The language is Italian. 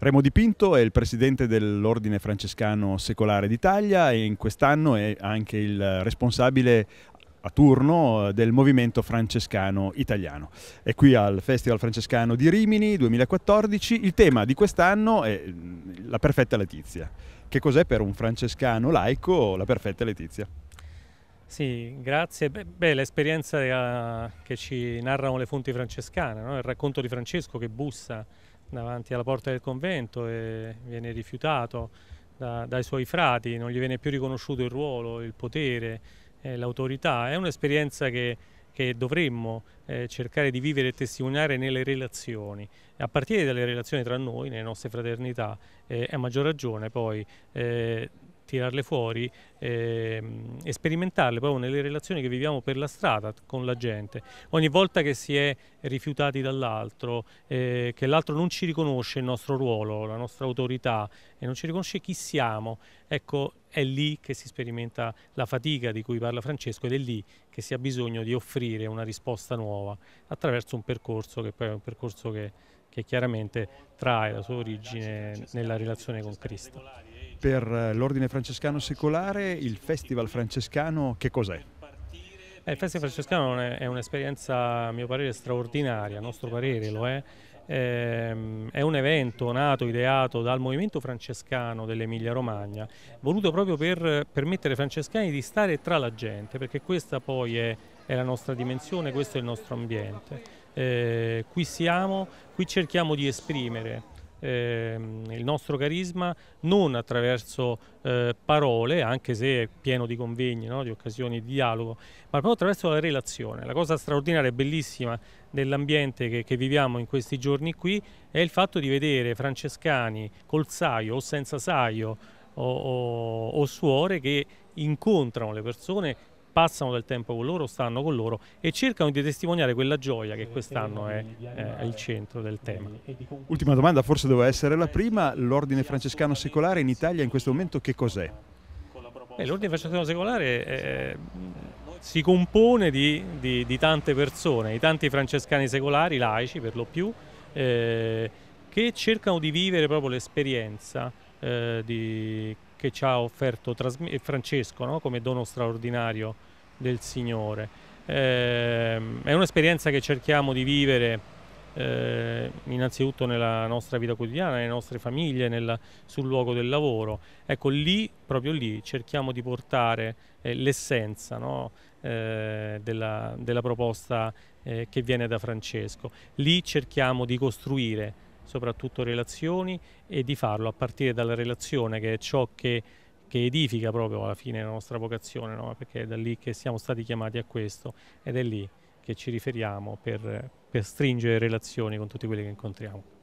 Remo Dipinto è il presidente dell'Ordine Francescano Secolare d'Italia e in quest'anno è anche il responsabile a turno eh, del movimento francescano italiano. È qui al Festival Francescano di Rimini 2014. Il tema di quest'anno è mm, la perfetta Letizia. Che cos'è per un francescano laico la perfetta Letizia? Sì, grazie. Beh, l'esperienza eh, che ci narrano le fonti francescane, no? il racconto di Francesco che bussa davanti alla porta del convento e viene rifiutato da, dai suoi frati, non gli viene più riconosciuto il ruolo, il potere, eh, l'autorità. È un'esperienza che, che, dovremmo eh, cercare di vivere e testimoniare nelle relazioni, a partire dalle relazioni tra noi, nelle nostre fraternità, eh, a maggior ragione poi eh, tirarle fuori eh, e sperimentarle proprio nelle relazioni che viviamo per la strada con la gente. Ogni volta che si è rifiutati dall'altro, eh, che l'altro non ci riconosce il nostro ruolo, la nostra autorità e non ci riconosce chi siamo, ecco è lì che si sperimenta la fatica di cui parla Francesco ed è lì che si ha bisogno di offrire una risposta nuova attraverso un percorso che poi è un percorso che, che chiaramente trae la sua origine nella relazione con Cristo per eh, l'Ordine Francescano Secolare, il Festival Francescano che cos'è? Eh, il Festival Francescano è un'esperienza, a mio parere, straordinaria, a nostro parere lo è. Ehm, è un evento nato, ideato dal movimento francescano dell'Emilia Romagna, voluto proprio per permettere ai francescani di stare tra la gente, perché questa poi è, è la nostra dimensione, questo è il nostro ambiente. Eh, qui siamo, qui cerchiamo di esprimere ehm, il nostro carisma non attraverso eh, parole, anche se è pieno di convegni, no? di occasioni di dialogo, ma proprio attraverso la relazione. La cosa straordinaria e bellissima dell'ambiente che, che, viviamo in questi giorni qui è il fatto di vedere francescani col saio o senza saio o, o, o suore che incontrano le persone passano del tempo con loro, stanno con loro e cercano di testimoniare quella gioia che quest'anno è, è il centro del tema. Ultima domanda, forse doveva essere la prima, l'ordine francescano secolare in Italia in questo momento che cos'è? l'ordine francescano secolare è, si compone di, di, di, tante persone, di tanti francescani secolari, laici per lo più, eh, che cercano di vivere proprio l'esperienza eh, di che ci ha offerto eh, Francesco no? come dono straordinario del Signore. Eh, è un'esperienza che cerchiamo di vivere eh, innanzitutto nella nostra vita quotidiana, nelle nostre famiglie, nella, sul luogo del lavoro. Ecco, lì, proprio lì, cerchiamo di portare eh, l'essenza no? Eh, della, della, proposta eh, che viene da Francesco. Lì cerchiamo di costruire soprattutto relazioni e di farlo a partire dalla relazione che è ciò che, che edifica proprio alla fine la nostra vocazione, no? perché è da lì che siamo stati chiamati a questo ed è lì che ci riferiamo per, per stringere relazioni con tutti quelli che incontriamo.